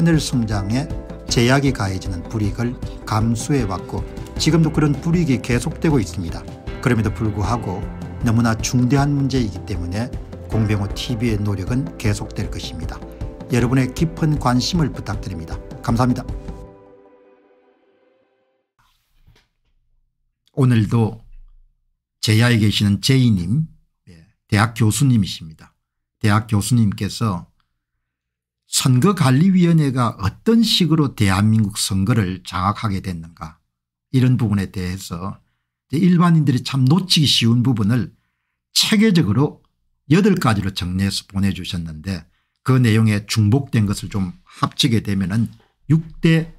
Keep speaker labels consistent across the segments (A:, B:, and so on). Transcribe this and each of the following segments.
A: 하늘 성장에 제약이 가해지는 불이익을 감수해왔고 지금도 그런 불이익이 계속되고 있습니다. 그럼에도 불구하고 너무나 중대한 문제이기 때문에 공병호 TV의 노력은 계속될 것입니다. 여러분의 깊은 관심을 부탁드립니다. 감사합니다. 오늘도 제야에 계시는 제이님, 예, 대학 교수님이십니다. 대학 교수님께서 선거관리위원회가 어떤 식으로 대한민국 선거를 장악하게 됐는가 이런 부분에 대해서 일반인들이 참 놓치기 쉬운 부분을 체계적으로 8가지로 정리해서 보내주셨는데 그 내용에 중복된 것을 좀 합치게 되면 은 6대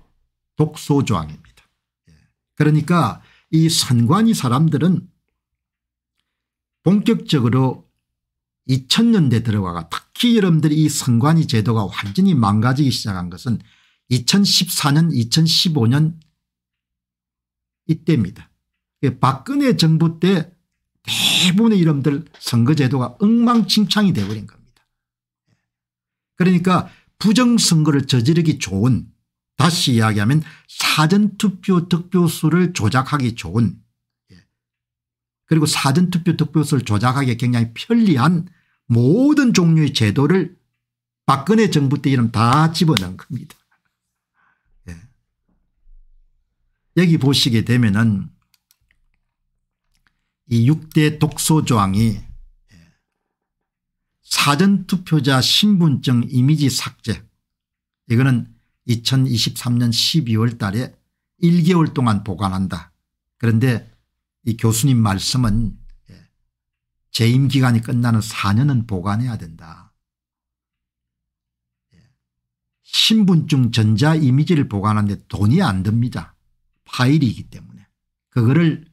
A: 독소조항입니다. 예. 그러니까 이 선관위 사람들은 본격적으로 2000년대 들어가가 특히 여러분들이 이 선관위 제도가 완전히 망가지기 시작한 것은 2014년 2015년 이때입니다. 예, 박근혜 정부 때 대부분의 이름들 선거제도가 엉망진창이 되어버린 겁니다. 그러니까 부정선거를 저지르기 좋은 다시 이야기하면 사전투표 득표수를 조작하기 좋은 예, 그리고 사전투표 득표수를 조작하기 굉장히 편리한 모든 종류의 제도를 박근혜 정부 때 이름 다 집어넣은 겁니다. 예. 여기 보시게 되면은 이 6대 독소조항이 사전투표자 신분증 이미지 삭제 이거는 2023년 12월 달에 1개월 동안 보관한다. 그런데 이 교수님 말씀은 재임 기간이 끝나는 4년은 보관해야 된다. 예. 신분증 전자 이미지를 보관하는데 돈이 안 듭니다. 파일이기 때문에. 그거를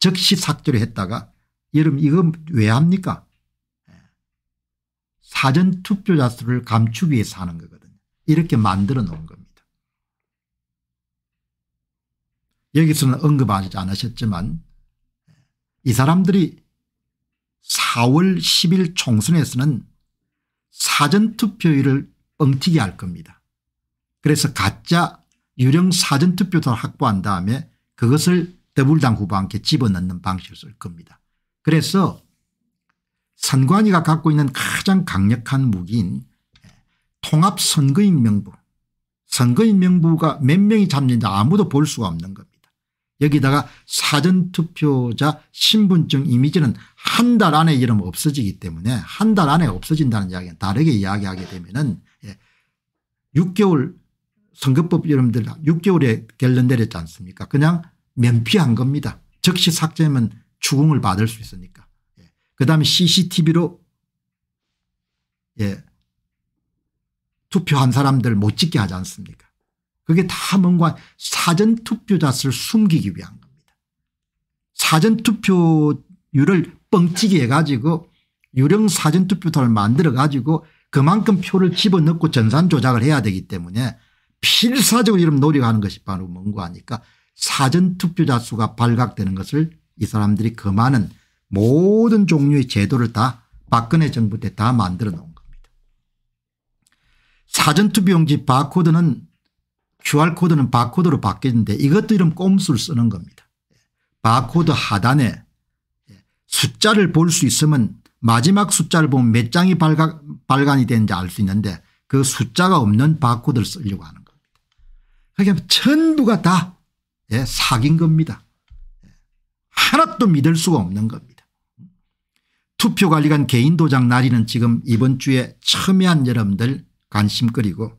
A: 즉시 삭제를 했다가 여러분 이거 왜 합니까? 예. 사전 투표자 수를 감추기 위해서 하는 거거든요. 이렇게 만들어 놓은 겁니다. 여기서는 언급하지 않으셨지만 예. 이 사람들이 4월 10일 총선에서는 사전투표율을 엉튀게 할 겁니다. 그래서 가짜 유령 사전투표를 확보한 다음에 그것을 더불당 후보와 함께 집어넣는 방식을 쓸 겁니다. 그래서 선관위가 갖고 있는 가장 강력한 무기인 통합선거인 명부 선거인 명부가 몇 명이 잡는지 아무도 볼 수가 없는 겁니다. 여기다가 사전투표자 신분증 이미지는 한 달 안에 이름 없어지기 때문에 한 달 안에 없어진다는 이야기는 다르게 이야기하게 되면 은 6개월 예, 선거법 여러분들 6개월에 결론 내렸지 않습니까 그냥 면피한 겁니다. 즉시 삭제하면 추궁을 받을 수 있으니까. 예. 그다음에 cctv로 예. 투표한 사람들 못 찍게 하지 않습니까 그게 다 뭔가 사전투표자수를 숨기기 위한 겁니다. 사전투표율을 뻥튀기 해가지고 유령 사전투표자를 만들어 가지고 그만큼 표를 집어넣고 전산 조작을 해야 되기 때문에 필사적으로 이런 노력하는 것이 바로 뭔가 하니까 사전투표자 수가 발각되는 것을 이 사람들이 그하은 모든 종류의 제도를 다 박근혜 정부 때 다 만들어 놓은 겁니다. 사전투표용지 바코드는 QR코드는 바코드로 바뀌는데 이것도 이런 꼼수를 쓰는 겁니다. 바코드 하단에 예, 숫자를 볼 수 있으면 마지막 숫자를 보면 몇 장이 발각, 발간이 되는지 알 수 있는데 그 숫자가 없는 바코드를 쓰려고 하는 겁니다. 그러니까 전부가 다 예, 사기인 겁니다. 예, 하나도 믿을 수가 없는 겁니다. 투표관리관 개인도장 날인은 지금 이번 주에 첨예한 여러분들 관심거이고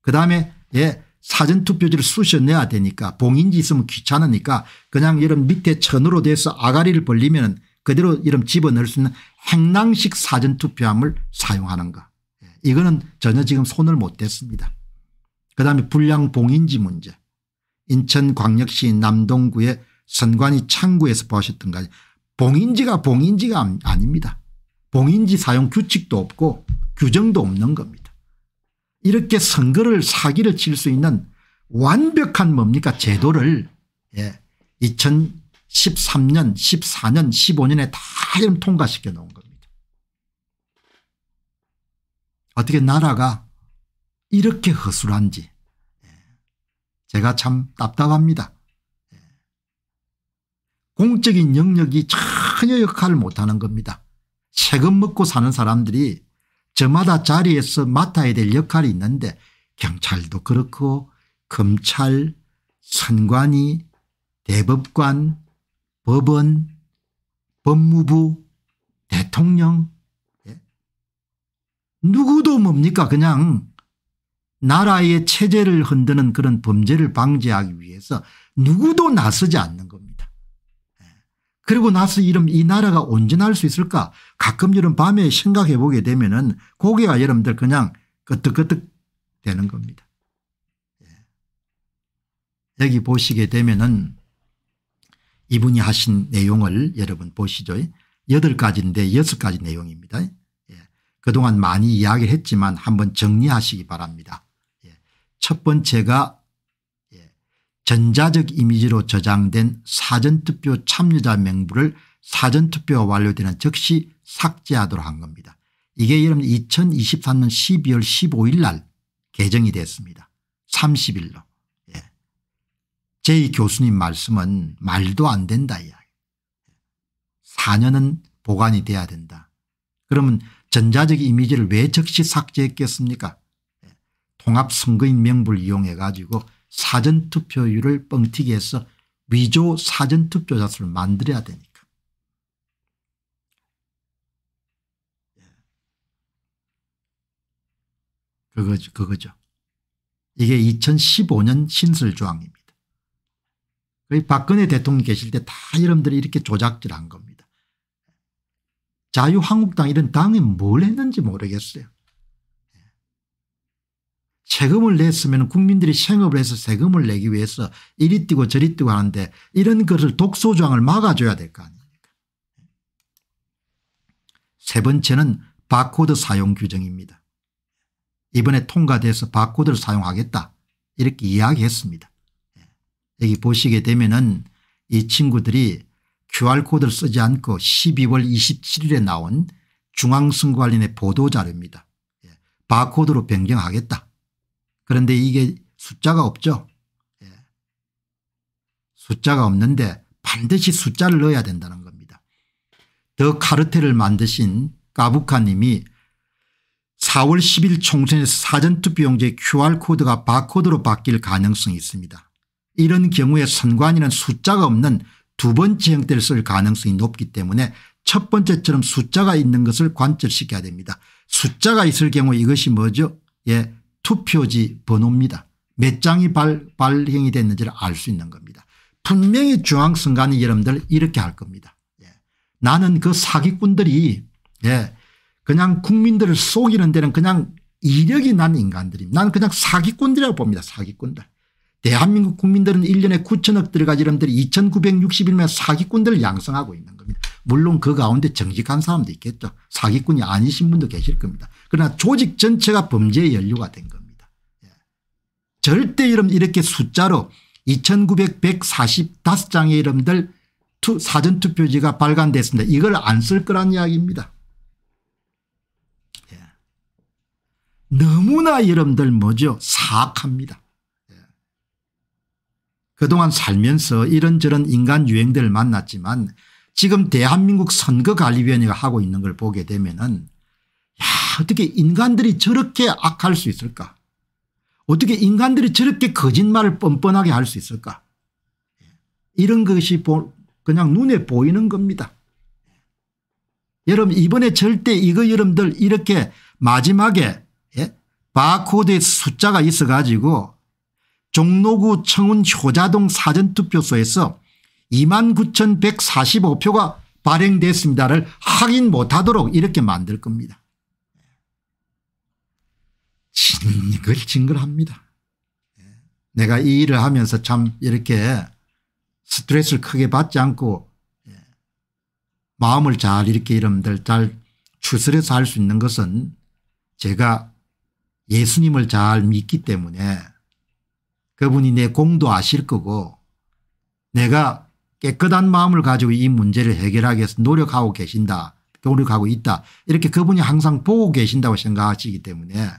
A: 그다음에 예 사전투표지를 쑤셔내야 되니까 봉인지 있으면 귀찮으니까 그냥 이런 밑에 천으로 돼서 아가리를 벌리면 그대로 이런 집어넣을 수 있는 행랑식 사전투표함을 사용하는 거. 예, 이거는 전혀 지금 손을 못 댔습니다. 그다음에 불량 봉인지 문제. 인천광역시 남동구의 선관위 창구에서 보셨던 거 봉인지가 봉인지가 아닙니다. 봉인지 사용 규칙도 없고 규정도 없는 겁니다. 이렇게 선거를 사기를 칠 수 있는 완벽한 뭡니까 제도를 예, 2013년 14년 15년에 다 통과시켜 놓은 겁니다. 어떻게 나라가 이렇게 허술한지 예, 제가 참 답답합니다. 예, 공적인 영역이 전혀 역할을 못하는 겁니다. 세금 먹고 사는 사람들이 저마다 자리에서 맡아야 될 역할이 있는데 경찰도 그렇고 검찰 선관위 대법관 법원 법무부 대통령 예? 누구도 뭡니까 그냥 나라의 체제를 흔드는 그런 범죄를 방지하기 위해서 누구도 나서지 않는 겁니다. 예. 그리고 나서 이름 이 나라가 온전할 수 있을까 가끔 이런 밤에 생각해 보게 되면은 고개가 여러분들 그냥 끄덕끄덕 되는 겁니다. 예. 여기 보시게 되면은 이분이 하신 내용을 여러분 보시죠. 여덟 가지인데 여섯 가지 내용입니다. 예. 그동안 많이 이야기를 했지만 한번 정리하시기 바랍니다. 예. 첫 번째가 예. 전자적 이미지로 저장된 사전투표 참여자 명부를 사전투표가 완료되는 즉시 삭제하도록 한 겁니다. 이게 여러분 2023년 12월 15일 날 개정이 됐습니다. 30일로. 예. 제 교수님 말씀은 말도 안 된다 이야기. 4년은 보관이 돼야 된다. 그러면 전자적 이미지를 왜 즉시 삭제했겠습니까? 예. 통합선거인 명부를 이용해 가지고 사전투표율을 뻥튀기해서 위조 사전투표자수를 만들어야 되니까. 그거죠. 그거죠. 이게 2015년 신설조항입니다. 박근혜 대통령 계실 때 다 여러분들이 이렇게 조작질한 겁니다. 자유한국당 이런 당이 뭘 했는지 모르겠어요. 세금을 냈으면 국민들이 생업을 해서 세금을 내기 위해서 이리 뛰고 저리 뛰고 하는데 이런 것을 독소조항을 막아줘야 될 거 아닙니까 세 번째는 바코드 사용 규정입니다. 이번에 통과돼서 바코드를 사용하겠다 이렇게 이야기했습니다. 예. 여기 보시게 되면은 이 친구들이 QR코드를 쓰지 않고 12월 27일에 나온 중앙선거관련의 보도자료입니다. 예. 바코드로 변경하겠다. 그런데 이게 숫자가 없죠. 예. 숫자가 없는데 반드시 숫자를 넣어야 된다는 겁니다. 더 카르텔을 만드신 까부카님이 4월 10일 총선에서 사전투표용지의 QR코드가 바코드로 바뀔 가능성이 있습니다. 이런 경우에 선관위는 숫자가 없는 두 번째 형태를 쓸 가능성이 높기 때문에 첫 번째처럼 숫자가 있는 것을 관철시켜야 됩니다. 숫자가 있을 경우 이것이 뭐죠? 예, 투표지 번호입니다. 몇 장이 발, 발행이 됐는지를 알 수 있는 겁니다. 분명히 중앙선관위 여러분들 이렇게 할 겁니다. 예. 나는 그 사기꾼들이 예. 그냥 국민들을 속이는 데는 그냥 이력이 난 인간들입니다. 나는 그냥 사기꾼들이라고 봅니다. 사기꾼들. 대한민국 국민들은 1년에 9천억 들어가지 이름들이 2961명 사기꾼들을 양성하고 있는 겁니다. 물론 그 가운데 정직한 사람도 있겠죠. 사기꾼이 아니신 분도 계실 겁니다. 그러나 조직 전체가 범죄의 연료가 된 겁니다. 예. 절대 이름 이렇게 숫자로 2945장의 이름들 사전투표지가 발간됐습니다. 이걸 안 쓸 거란 이야기입니다. 너무나 여러분들 뭐죠 사악합니다. 예. 그동안 살면서 이런저런 인간 유행들을 만났지만 지금 대한민국 선거관리위원회가 하고 있는 걸 보게 되면 은야 어떻게 인간들이 저렇게 악할 수 있을까 어떻게 인간들이 저렇게 거짓말을 뻔뻔하게 할 수 있을까 예. 이런 것이 그냥 눈에 보이는 겁니다. 예. 여러분 이번에 절대 이거 여러분들 이렇게 마지막에 바코드에 숫자가 있어가지고 종로구 청운 효자동 사전투표소에서 29,145표가 발행됐습니다를 확인 못하도록 이렇게 만들 겁니다. 징글징글합니다. 내가 이 일을 하면서 참 이렇게 스트레스를 크게 받지 않고 예, 마음을 잘 이렇게 이름들 잘 추스려서 할 수 있는 것은 제가 예수님을 잘 믿기 때문에 그분이 내 공도 아실 거고 내가 깨끗한 마음을 가지고 이 문제를 해결하기 위해서 노력하고 계신다 노력하고 있다 이렇게 그분이 항상 보고 계신다고 생각하시기 때문에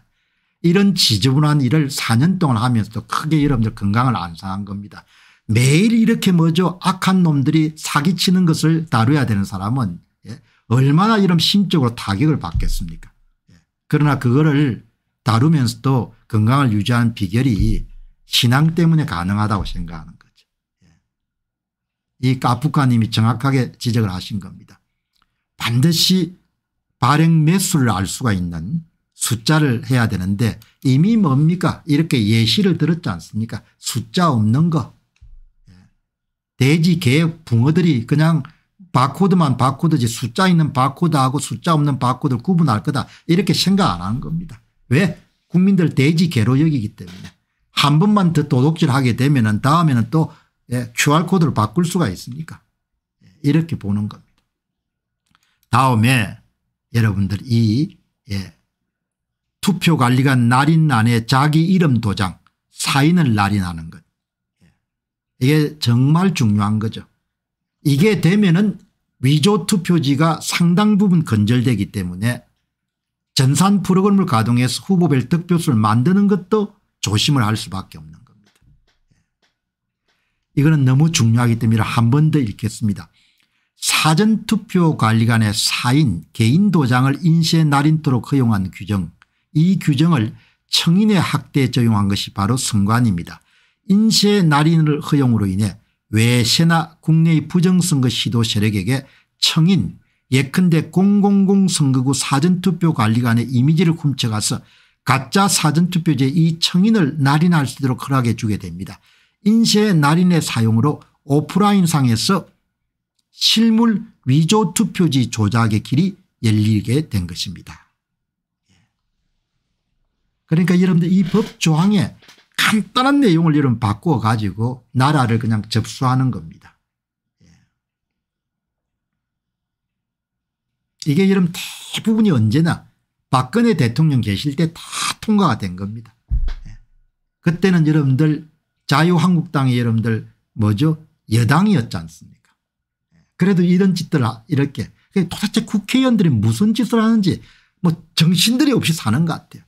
A: 이런 지저분한 일을 4년 동안 하면서도 크게 여러분들 건강을 안 상한 겁니다. 매일 이렇게 뭐죠 악한 놈들이 사기치는 것을 다뤄야 되는 사람은 예, 얼마나 이런 심적으로 타격을 받겠습니까 예, 그러나 그거를 다루면서도 건강을 유지하는 비결이 신앙 때문에 가능하다고 생각하는 거죠. 예. 이 까푸카님이 정확하게 지적을 하신 겁니다. 반드시 발행 매수를 알 수가 있는 숫자를 해야 되는데 이미 뭡니까 이렇게 예시를 들었지 않습니까 숫자 없는 거 예. 돼지 개 붕어들이 그냥 바코드만 바코드지 숫자 있는 바코드하고 숫자 없는 바코드를 구분할 거다 이렇게 생각 안한 겁니다. 왜? 국민들 돼지개로 여기기 때문에. 한 번만 더 도둑질하게 되면 은 다음에는 또 예, QR코드를 바꿀 수가 있으니까 예, 이렇게 보는 겁니다. 다음에 여러분들 이 예, 투표관리관 날인난에 자기 이름 도장 사인을 날인하는 것. 예, 이게 정말 중요한 거죠. 이게 되면 은 위조 투표지가 상당 부분 건절되기 때문에 전산 프로그램을 가동해서 후보별 득표수를 만드는 것도 조심을 할 수밖에 없는 겁니다. 예. 이거는 너무 중요하기 때문에 한 번 더 읽겠습니다. 사전투표관리관의 사인 개인 도장을 인쇄 날인토록 허용한 규정 이 규정을 청인의 학대에 적용한 것이 바로 선관입니다. 인쇄 날인을 허용으로 인해 외세나 국내의 부정선거 시도 세력에게 청인 예컨대 000 선거구 사전투표관리관의 이미지를 훔쳐가서 가짜 사전투표제 이 청인을 날인할 수 있도록 허락해 주게 됩니다. 인쇄 날인의 사용으로 오프라인상에서 실물 위조 투표지 조작의 길이 열리게 된 것입니다. 그러니까 여러분들 이 법 조항에 간단한 내용을 이런 바꾸어 가지고 나라를 그냥 접수하는 겁니다. 이게 여러분 대부분이 언제나 박근혜 대통령 계실 때 다 통과가 된 겁니다. 예. 그때는 여러분들 자유한국당이 여러분들 뭐죠 여당이었지 않습니까 예. 그래도 이런 짓들 아, 이렇게 도대체 국회의원들이 무슨 짓을 하는지 뭐 정신들이 없이 사는 것 같아요.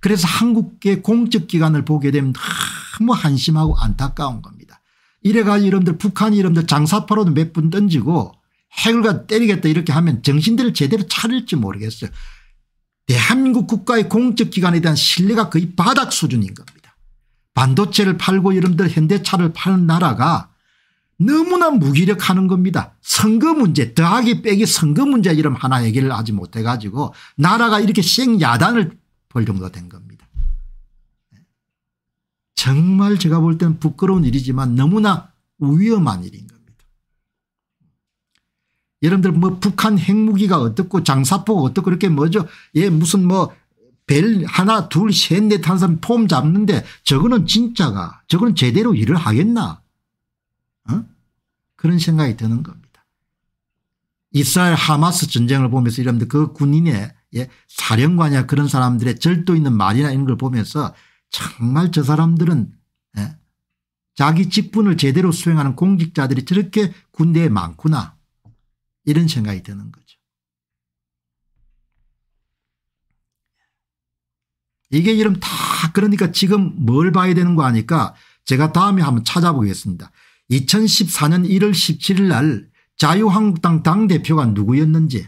A: 그래서 한국의 공적기관을 보게 되면 너무 한심하고 안타까운 겁니다. 이래가 여러분들 북한이 여러분들 장사파로도 몇 분 던지고 해결과 때리겠다 이렇게 하면 정신들을 제대로 차릴지 모르겠어요. 대한민국 국가의 공적기관에 대한 신뢰가 거의 바닥 수준인 겁니다. 반도체를 팔고 여러분들 현대차를 파는 나라가 너무나 무기력하는 겁니다. 선거 문제 더하기 빼기 선거 문제 이름 하나 얘기를 하지 못해 가지고 나라가 이렇게 생야단을 벌 정도 된 겁니다. 정말 제가 볼 때는 부끄러운 일이지만 너무나 위험한 일인 겁니다. 여러분들 뭐 북한 핵무기가 어떻고 장사포가 어떻고 그렇게 뭐죠 예 무슨 뭐 벨 하나 둘 셋 넷 한삼 폼 잡는데 저거는 진짜가 저거는 제대로 일을 하겠나 어? 그런 생각이 드는 겁니다. 이스라엘 하마스 전쟁을 보면서 여러분들 그 군인의 예, 사령관이나 그런 사람들의 절도 있는 말이나 이런 걸 보면서 정말 저 사람들은 예, 자기 직분을 제대로 수행하는 공직자들이 저렇게 군대에 많구나. 이런 생각이 드는 거죠. 이게 이름 다 그러니까 지금 뭘 봐야 되는 거 아니까 제가 다음에 한번 찾아보겠습니다. 2014년 1월 17일 날 자유한국당 당대표가 누구였는지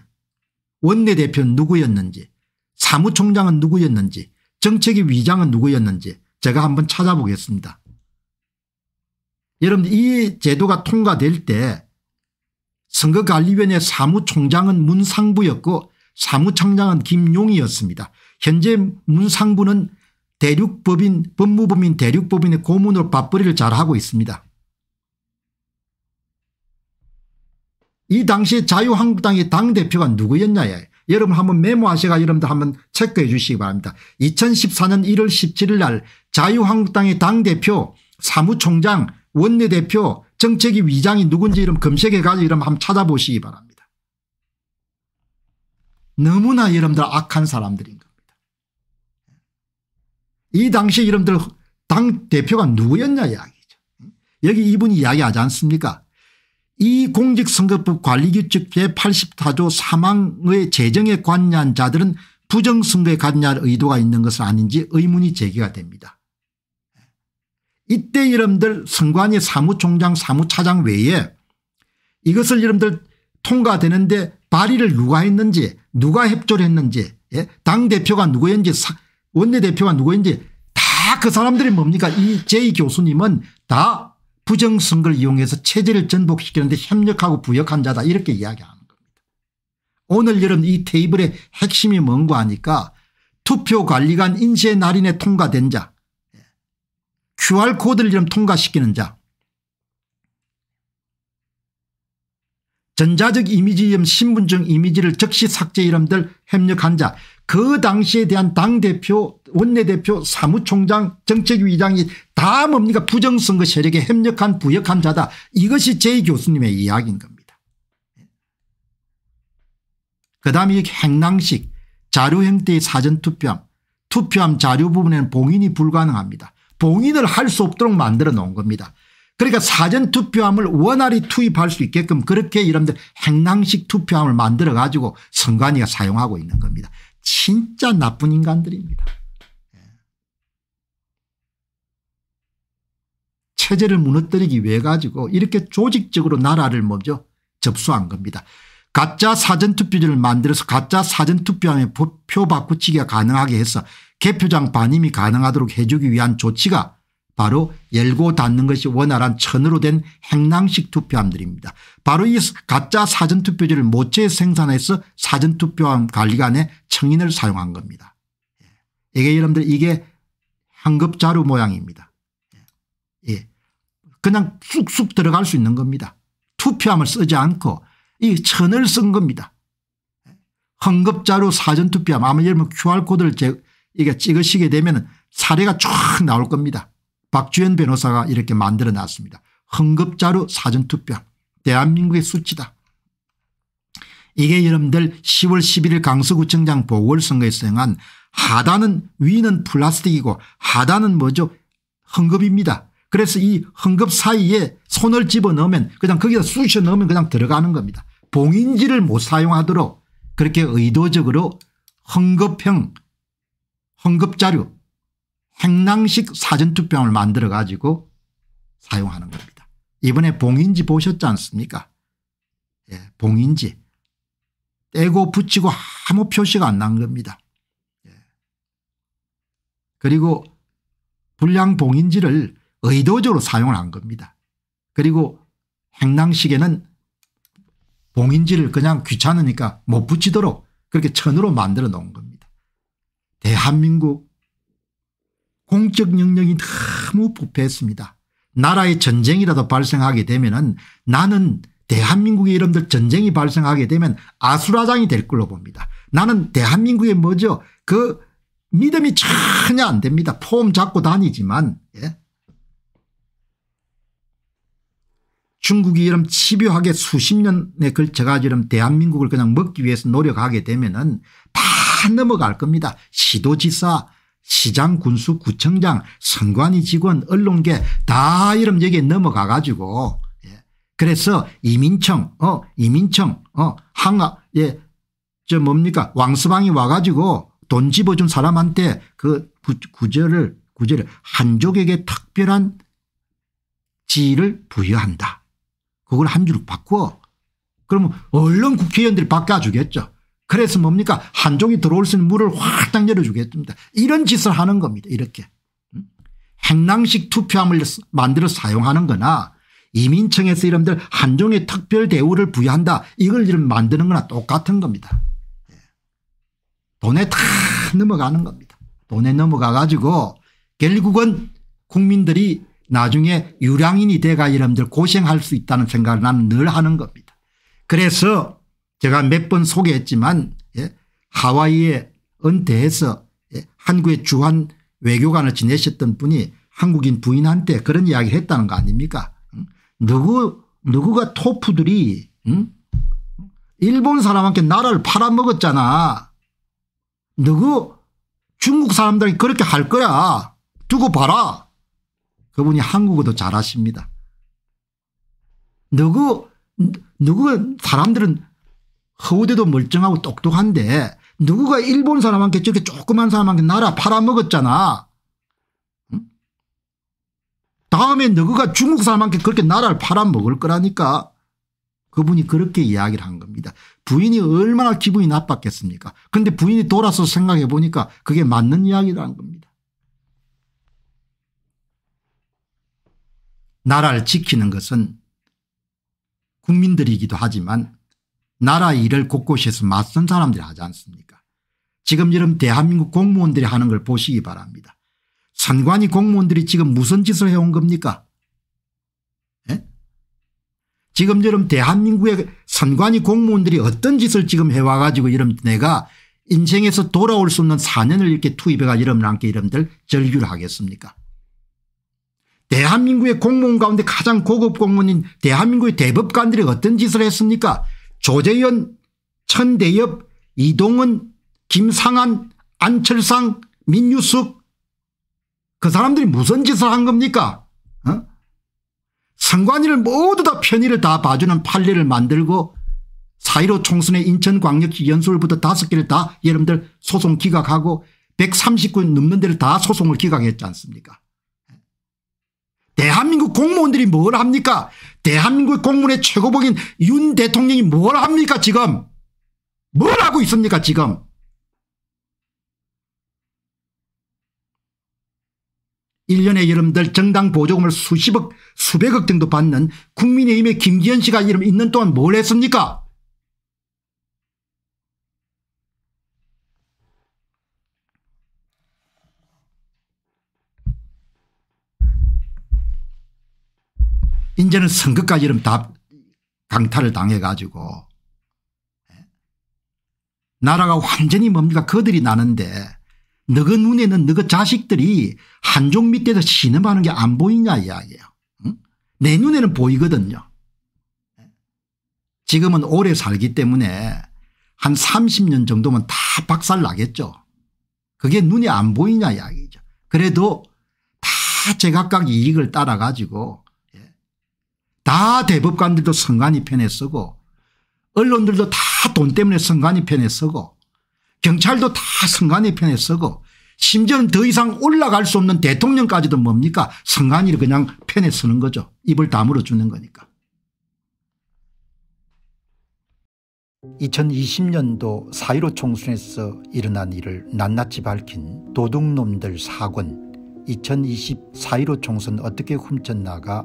A: 원내대표는 누구였는지 사무총장은 누구였는지 정책위 위장은 누구였는지 제가 한번 찾아보겠습니다. 여러분 이 제도가 통과될 때 선거관리위원회 사무총장은 문상부였고 사무총장은 김용희였습니다 현재 문상부는 대륙법인 법무법인 대륙법인의 고문으로 밥벌이를 잘하고 있습니다. 이 당시 자유한국당의 당대표가 누구였냐에 여러분 한번 메모하셔가 여러분들 한번 체크해 주시기 바랍니다. 2014년 1월 17일 날 자유한국당의 당대표 사무총장 원내대표 정책위 위장이 누군지 이름 검색해가지고 이름 한번 찾아보시기 바랍니다. 너무나 여러분들 악한 사람들인 겁니다. 이 당시 여러분들 당 대표가 누구였냐 이야기죠. 여기 이분이 이야기하지 않습니까 이 공직선거법 관리규칙 제84조 3항의 재정에 관여한 자들은 부정선거에 관여할 의도가 있는 것은 아닌지 의문이 제기가 됩니다. 이때 이름들 선관위 사무총장 사무차장 외에 이것을 이름들 통과되는데 발의를 누가 했는지 누가 협조를 했는지 예? 당대표가 누구인지 원내대표가 누구인지다 그 사람들이 뭡니까 이 제이 교수님은 다 부정선거를 이용해서 체제를 전복시키는데 협력하고 부역한 자다 이렇게 이야기하는 겁니다. 오늘 여러분 이 테이블의 핵심이 뭔가 하니까 투표관리관 인쇄 날인에 통과된 자 QR코드를 좀 통과시키는 자 전자적 이미지 신분증 이미지를 즉시 삭제 이름들 협력한 자그 당시에 대한 당대표 원내대표 사무총장 정책위장이 다 뭡니까 부정선거 세력에 협력한 부역한 자다 이것이 제 교수님의 이야기인 겁니다. 그 다음에 이 행랑식 자료 형태의 사전투표함 투표함 자료 부분에는 봉인이 불가능합니다. 봉인을 할 수 없도록 만들어 놓은 겁니다. 그러니까 사전투표함을 원활히 투입할 수 있게끔 그렇게 여러분들 행랑식 투표함을 만들어 가지고 선관위가 사용하고 있는 겁니다. 진짜 나쁜 인간들입니다. 예. 체제를 무너뜨리기 위해 가지고 이렇게 조직적으로 나라를 먼저 접수한 겁니다. 가짜 사전투표지를 만들어서 가짜 사전투표함에 표 바꾸치기가 가능하게 해서 개표장 반임이 가능하도록 해주기 위한 조치가 바로 열고 닫는 것이 원활한 천으로 된 행랑식 투표함들입니다. 바로 이 가짜 사전투표지를 모체 생산해서 사전투표함 관리관의 청인을 사용한 겁니다. 예. 이게 여러분들 이게 한급 자료 모양입니다. 예. 예. 그냥 쑥쑥 들어갈 수 있는 겁니다. 투표함을 쓰지 않고 이 천을 쓴 겁니다. 헌급자료 예. 사전투표함 아마 여러분 QR코드를 제, 이게 찍으시게 되면 사례가 쫙 나올 겁니다. 박주현 변호사가 이렇게 만들어 놨습니다. 헌급자료 사전투표 대한민국의 수치다. 이게 여러분들 10월 11일 강서구청장 보궐선거에 수행한 하단은 위는 플라스틱이고 하단은 뭐죠 헌급입니다. 그래서 이 헌급 사이에 손을 집어넣으면 그냥 거기다 쑤셔 넣으면 그냥 들어가는 겁니다. 봉인지를 못 사용하도록 그렇게 의도적으로 헌급형 헌급자료 행랑식 사전투표함을 만들어 가지고 사용하는 겁니다. 이번에 봉인지 보셨지 않습니까 예, 봉인지 떼고 붙이고 아무 표시가 안 난 겁니다. 예. 그리고 불량 봉인지를 의도적으로 사용을 한 겁니다. 그리고 행랑식에는 봉인지를 그냥 귀찮으니까 못 붙이도록 그렇게 천으로 만들어 놓은 겁니다. 대한민국 공적 영역이 너무 부패했습니다. 나라의 전쟁이라도 발생하게 되면 나는 대한민국의 이름들 전쟁이 발생하게 되면 아수라장이 될 걸로 봅니다. 나는 대한민국의 뭐죠 그 믿음이 전혀 안 됩니다. 폼 잡고 다니지만 예? 중국이 이런 집요하게 수십 년에 걸쳐 가지고 대한민국을 그냥 먹기 위해서 노력하게 되면은 넘어갈 겁니다. 시도지사 시장 군수 구청장 선관위 직원 언론계 다 이름 여기 넘어가 가지고 예. 그래서 이민청 어 이민청 어 항아 예저 뭡니까 왕서방이 와 가지고 돈 집어준 사람한테 그 구, 구절 구절을 한족에게 특별한 지위를 부여한다. 그걸 한 줄로 바꾸 그러면 얼른 국회의원들이 바꿔주겠죠. 그래서 뭡니까 한쪽이 들어올 수 있는 물을 확 딱 열어주겠습니다. 이런 짓을 하는 겁니다. 이렇게. 행랑식 투표함을 만들어 사용하는 거나 이민청에서 이름들 한종의 특별 대우를 부여한다 이걸 이름 만드는 거나 똑같은 겁니다. 예. 돈에 다 넘어가는 겁니다. 돈에 넘어가 가지고 결국은 국민들이 나중에 유량인이 돼가 이름들 고생할 수 있다는 생각을 나는 늘 하는 겁니다. 그래서 제가 몇 번 소개했지만 예, 하와이에 은퇴해서 예, 한국의 주한 외교관을 지내셨던 분이 한국인 부인한테 그런 이야기 를 했다는 거 아닙니까 누구 누구가 토프들이 응? 일본 사람한테 나라를 팔아먹었잖아 누구 중국 사람들이 그렇게 할 거야 두고 봐라 그분이 한국어도 잘하십니다 누구 누구 사람들은 허우대도 멀쩡하고 똑똑한데 누구가 일본 사람한테 저렇게 조그만 사람한테 나라 팔아먹었잖아. 응? 다음에 누구가 중국 사람한테 그렇게 나라를 팔아먹을 거라니까. 그분이 그렇게 이야기를 한 겁니다. 부인이 얼마나 기분이 나빴겠습니까. 근데 부인이 돌아서 생각해 보니까 그게 맞는 이야기를한 겁니다. 나라를 지키는 것은 국민들이기도 하지만 나라 일을 곳곳에서 맞선 사람들이 하지 않습니까 지금 이런 대한민국 공무원들이 하는 걸 보시기 바랍니다. 선관위 공무원들이 지금 무슨 짓을 해 온 겁니까 에? 예? 지금 이런 대한민국의 선관위 공무원들이 어떤 짓을 지금 해와 가지고 이런 내가 인생에서 돌아올 수 없는 4년을 이렇게 투입해가 지고 이러면 함께 이름들 절규를 하겠습니까 대한민국의 공무원 가운데 가장 고급 공무원인 대한민국의 대법관들이 어떤 짓을 했습니까 조재현 천대엽 이동은 김상한 안철상 민유숙 그 사람들이 무슨 짓을 한 겁니까 어? 선관위를 모두 다 편의를 다 봐주는 판례를 만들고 사1로 총선의 인천광역시 연수를부터 다섯 개를 다 여러분들 소송 기각하고 1 3 9건 넘는 데를 다 소송을 기각했지 않습니까 대한민국 공무원들이 뭘 합니까 대한민국 공무원의 최고봉인 윤 대통령이 뭘 합니까 지금 뭘 하고 있습니까 지금 1년에 여러분들 정당 보조금을 수십억 수백억 정도 받는 국민의힘의 김기현 씨가 이름 있는 동안 뭘 했습니까 이제는 선거까지 이러면 다 강탈을 당해 가지고 예? 나라가 완전히 뭡니까 그들이 나는데 너그 눈에는 너그 자식들이 한 종 밑에서 신음하는 게 안 보이냐 이야기예요. 응? 내 눈에는 보이거든요. 예? 지금은 오래 살기 때문에 한 30년 정도면 다 박살 나겠죠. 그게 눈에 안 보이냐 이야기죠. 그래도 다 제각각 이익을 따라 가지고 다 대법관들도 선관위 편에 서고 언론들도 다 돈 때문에 선관위 편에 서고 경찰도 다 선관위 편에 서고 심지어는 더 이상 올라갈 수 없는 대통령까지도 뭡니까 선관위를 그냥 편에 서는 거죠. 입을 다물어 주는 거니까. 2020년도 4.15 총선에서 일어난 일을 낱낱이 밝힌 도둑놈들 사건2020 4.15 총선 어떻게 훔쳤나가